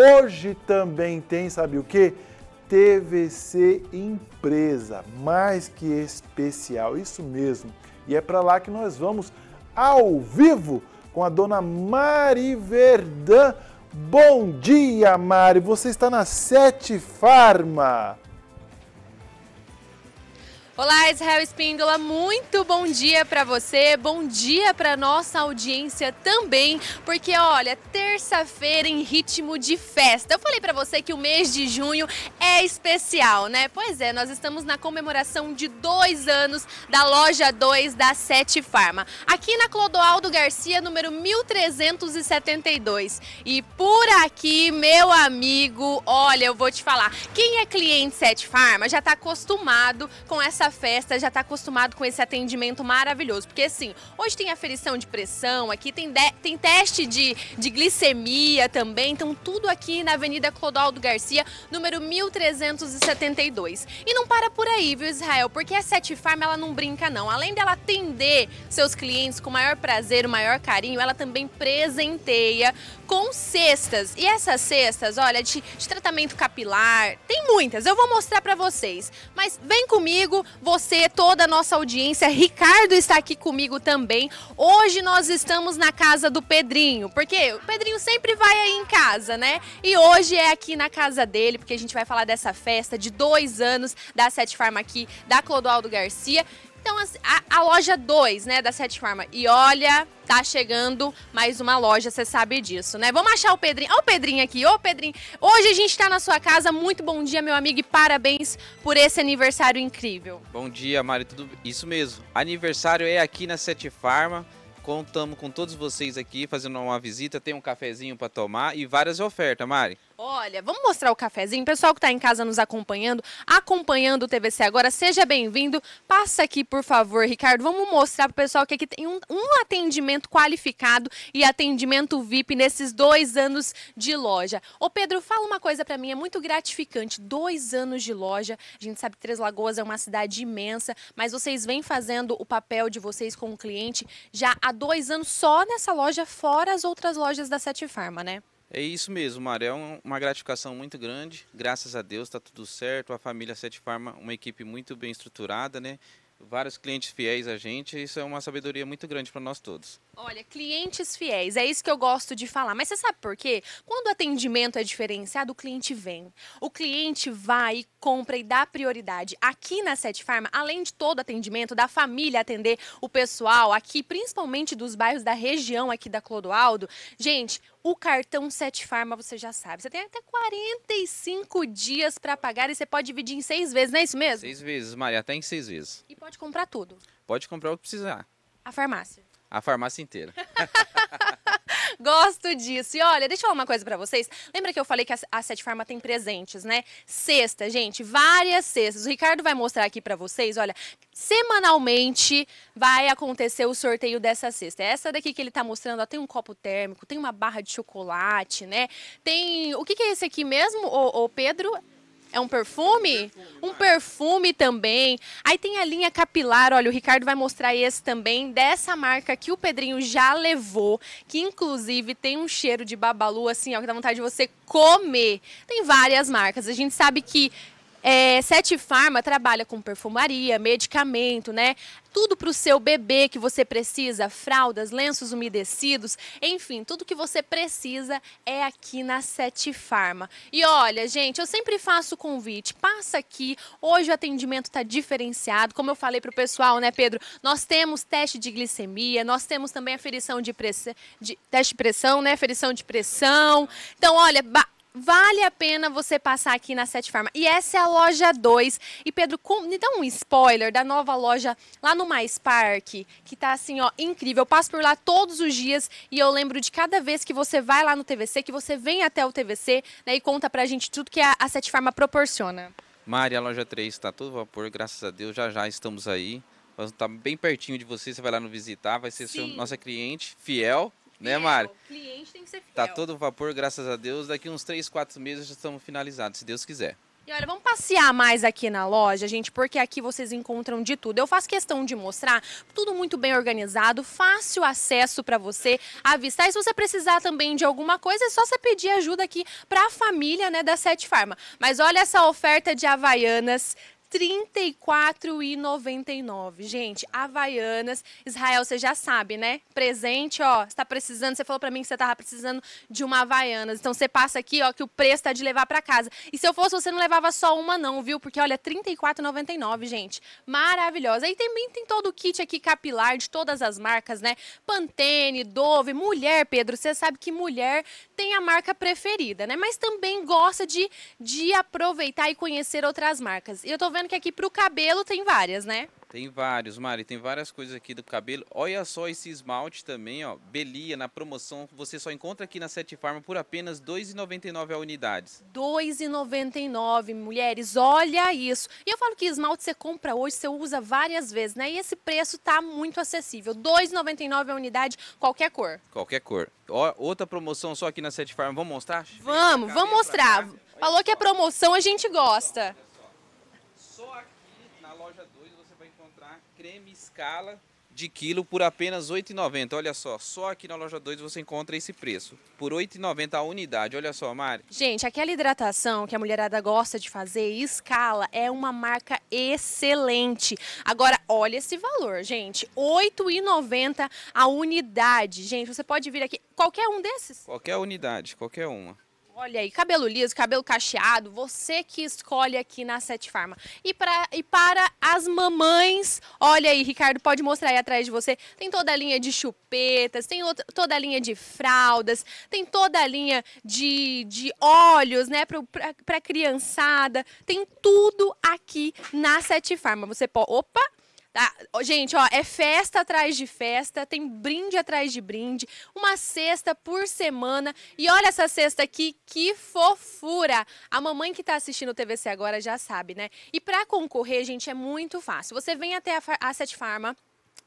Hoje também tem, sabe o que? TVC Empresa, mais que especial, isso mesmo. E é para lá que nós vamos ao vivo com a dona Mari Verdã. Bom dia, Mari. Você está na Sete Farma. Olá, Israel Espíndola, muito bom dia para você, bom dia para nossa audiência também, porque olha, terça-feira em ritmo de festa. Eu falei para você que o mês de junho é especial, né? Pois é, nós estamos na comemoração de dois anos da loja 2 da Sete Farma, aqui na Clodoaldo Garcia, número 1372. E por aqui, meu amigo, olha, eu vou te falar, quem é cliente Sete Farma já está acostumado com essa festa já está acostumado com esse atendimento maravilhoso. Porque assim, hoje tem aferição de pressão aqui, tem, de, tem teste de, de glicemia também. Então tudo aqui na Avenida Clodaldo Garcia, número 1372. E não para por aí, viu, Israel? Porque a Sete Farm, ela não brinca não. Além dela atender seus clientes com o maior prazer, o maior carinho, ela também presenteia com cestas. E essas cestas, olha, de, de tratamento capilar, tem muitas. Eu vou mostrar para vocês. Mas vem comigo, você, toda a nossa audiência. Ricardo está aqui comigo também. Hoje nós estamos na casa do Pedrinho, porque o Pedrinho sempre vai aí em casa, né? E hoje é aqui na casa dele, porque a gente vai falar dessa festa de dois anos da Sete Farma aqui, da Clodoaldo Garcia. Então, assim, a, a loja 2, né, da Sete Farma. E olha, tá chegando mais uma loja, você sabe disso, né? Vamos achar o Pedrinho. Olha o Pedrinho aqui, ô Pedrinho. Hoje a gente tá na sua casa. Muito bom dia, meu amigo, e parabéns por esse aniversário incrível. Bom dia, Mari. Tudo isso mesmo. Aniversário é aqui na Sete Farma contamos com todos vocês aqui fazendo uma visita, tem um cafezinho para tomar e várias ofertas, Mari. Olha, vamos mostrar o cafezinho. Pessoal que está em casa nos acompanhando, acompanhando o TVC agora, seja bem-vindo. Passa aqui, por favor, Ricardo. Vamos mostrar para o pessoal que aqui tem um, um, atendimento qualificado e atendimento VIP nesses dois anos de loja. Ô, Pedro, fala uma coisa para mim. É muito gratificante. Dois anos de loja. A gente sabe que Três Lagoas é uma cidade imensa, mas vocês vêm fazendo o papel de vocês com o cliente já há dois anos só nessa loja, fora as outras lojas da Sete Farma, né? É isso mesmo, Mário. É uma gratificação muito grande. Graças a Deus está tudo certo. A família Sete Farma, uma equipe muito bem estruturada, né? Vários clientes fiéis a gente. Isso é uma sabedoria muito grande para nós todos. Olha, clientes fiéis, é isso que eu gosto de falar. Mas você sabe por quê? Quando o atendimento é diferenciado, o cliente vem. O cliente vai e compra e dá prioridade. Aqui na Sete Farma, além de todo atendimento, da família atender o pessoal aqui, principalmente dos bairros da região aqui da Clodoaldo, gente, o cartão Sete Farma, você já sabe. Você tem até 45 dias para pagar e você pode dividir em seis vezes, não é isso mesmo? Seis vezes, Maria, até em seis vezes. E pode comprar tudo. Pode comprar o que precisar. A farmácia a farmácia inteira. Gosto disso. E olha, deixa eu falar uma coisa para vocês. Lembra que eu falei que a, Sete Farma tem presentes, né? Sexta, gente, várias cestas. O Ricardo vai mostrar aqui para vocês, olha, semanalmente vai acontecer o sorteio dessa cesta. É essa daqui que ele tá mostrando, ó, tem um copo térmico, tem uma barra de chocolate, né? Tem, o que que é esse aqui mesmo, o Pedro? É um perfume? Um perfume também. Aí tem a linha capilar, olha, o Ricardo vai mostrar esse também, dessa marca que o Pedrinho já levou, que inclusive tem um cheiro de babalu, assim, ó, que dá vontade de você comer. Tem várias marcas. A gente sabe que é, Sete Farma trabalha com perfumaria, medicamento, né? Tudo para o seu bebê que você precisa, fraldas, lenços umedecidos, enfim, tudo que você precisa é aqui na Sete Farma. E olha, gente, eu sempre faço convite, passa aqui. Hoje o atendimento está diferenciado, como eu falei para o pessoal, né, Pedro? Nós temos teste de glicemia, nós temos também aferição de pressão, de, teste de pressão, né? Aferição de pressão. Então, olha, vale a pena você passar aqui na Sete Farma. E essa é a loja 2. E Pedro, com... me dá um spoiler da nova loja lá no Mais Park, que tá assim, ó, incrível. Eu passo por lá todos os dias e eu lembro de cada vez que você vai lá no TVC, que você vem até o TVC, né, e conta pra gente tudo que a, a Sete Farma proporciona. Mari, a loja 3 está todo vapor, graças a Deus, já já estamos aí. Nós estamos tá bem pertinho de você, você vai lá no visitar, vai ser nossa cliente fiel né, Mari? cliente tem que ser tá fiel. Tá todo vapor, graças a Deus. Daqui uns 3, 4 meses já estamos finalizados, se Deus quiser. E olha, vamos passear mais aqui na loja, gente, porque aqui vocês encontram de tudo. Eu faço questão de mostrar, tudo muito bem organizado, fácil acesso para você avistar. E se você precisar também de alguma coisa, é só você pedir ajuda aqui para a família né, da Sete Farma. Mas olha essa oferta de Havaianas 34,99. Gente, Havaianas, Israel, você já sabe, né? Presente, ó, está precisando, você falou para mim que você tava precisando de uma Havaianas. Então você passa aqui, ó, que o preço tá de levar para casa. E se eu fosse, você não levava só uma não, viu? Porque olha, 34,99, gente. Maravilhosa. E também tem todo o kit aqui capilar de todas as marcas, né? Pantene, Dove, mulher, Pedro, você sabe que mulher tem a marca preferida, né? Mas também gosta de de aproveitar e conhecer outras marcas. E eu tô vendo vendo que aqui para o cabelo tem várias, né? Tem vários, Mari, tem várias coisas aqui do cabelo. Olha só esse esmalte também, ó. Belia, na promoção, você só encontra aqui na Sete Farma por apenas R$ 2,99 a unidade. R$ 2,99, mulheres, olha isso. E eu falo que esmalte você compra hoje, você usa várias vezes, né? E esse preço tá muito acessível. R$ 2,99 a unidade, qualquer cor. Qualquer cor. Ó, outra promoção só aqui na Sete Farma, vamos mostrar? Vamos, vamos mostrar. Falou que é promoção, a gente gosta. Só aqui na loja 2 você vai encontrar creme escala de quilo por apenas R$ 8,90. Olha só, só aqui na loja 2 você encontra esse preço, por R$ 8,90 a unidade. Olha só, Mari. Gente, aquela hidratação que a mulherada gosta de fazer, escala, é uma marca excelente. Agora, olha esse valor, gente, R$ 8,90 a unidade. Gente, você pode vir aqui, qualquer um desses? Qualquer unidade, qualquer uma. Olha aí, cabelo liso, cabelo cacheado, você que escolhe aqui na Sete Farma. E, pra, e para as mamães, olha aí, Ricardo, pode mostrar aí atrás de você. Tem toda a linha de chupetas, tem outra, toda a linha de fraldas, tem toda a linha de, de óleos, né, para criançada. Tem tudo aqui na Sete Farma. Você pode. Opa! Tá? Gente, ó, é festa atrás de festa, tem brinde atrás de brinde, uma cesta por semana. E olha essa cesta aqui, que fofura! A mamãe que está assistindo o TVC agora já sabe, né? E para concorrer, gente, é muito fácil. Você vem até a Set Pharma,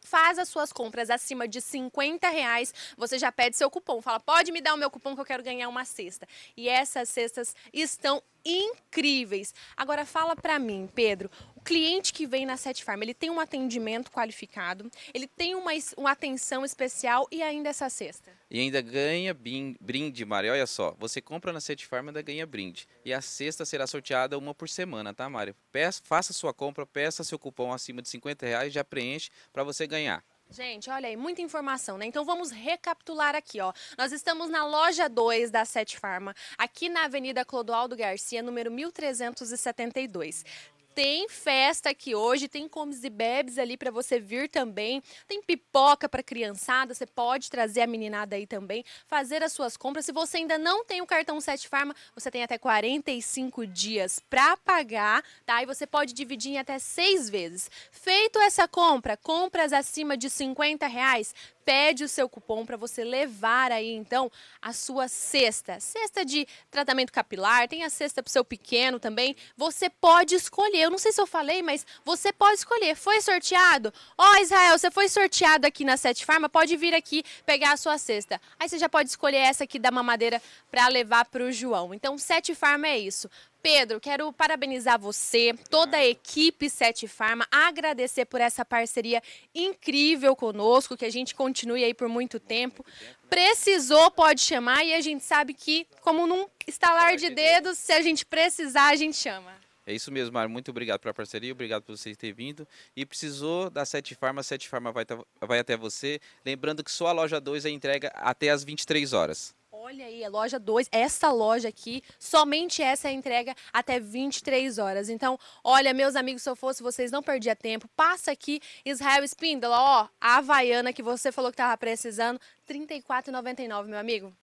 faz as suas compras acima de 50 reais, você já pede seu cupom. Fala, pode me dar o meu cupom que eu quero ganhar uma cesta. E essas cestas estão incríveis. Agora fala para mim, Pedro, o cliente que vem na Sete Farm, ele tem um atendimento qualificado, ele tem uma, uma atenção especial e ainda essa cesta. E ainda ganha brinde, Mari. Olha só, você compra na Sete Farm ainda ganha brinde. E a cesta será sorteada uma por semana, tá, Mari? Peça, faça sua compra, peça seu cupom acima de 50 reais, já preenche para você ganhar. Gente, olha aí, muita informação, né? Então vamos recapitular aqui, ó. Nós estamos na loja 2 da Sete Farma, aqui na Avenida Clodoaldo Garcia, número 1372 tem festa aqui hoje, tem comes e bebes ali para você vir também, tem pipoca para criançada, você pode trazer a meninada aí também, fazer as suas compras. Se você ainda não tem o cartão 7 Farma, você tem até 45 dias para pagar, tá? E você pode dividir em até seis vezes. Feito essa compra, compras acima de 50 reais, pede o seu cupom para você levar aí então a sua cesta. Cesta de tratamento capilar, tem a cesta para o seu pequeno também. Você pode escolher eu não sei se eu falei, mas você pode escolher. Foi sorteado? Ó, oh, Israel, você foi sorteado aqui na Sete Farma, pode vir aqui pegar a sua cesta. Aí você já pode escolher essa aqui da mamadeira para levar para o João. Então, Sete Farma é isso. Pedro, quero parabenizar você, toda a equipe Sete Farma, agradecer por essa parceria incrível conosco, que a gente continue aí por muito tempo. Precisou, pode chamar e a gente sabe que, como num estalar de dedos, se a gente precisar, a gente chama. É isso mesmo, Mário. Muito obrigado pela parceria, obrigado por vocês terem vindo. E precisou da Sete Farma, a Sete Farma vai, vai até você. Lembrando que só a loja 2 é entrega até as 23 horas. Olha aí, a loja 2, essa loja aqui, somente essa é entrega até 23 horas. Então, olha, meus amigos, se eu fosse vocês, não perdia tempo. Passa aqui, Israel Espíndola, ó, a Havaiana que você falou que tava precisando, R$ 34,99, meu amigo.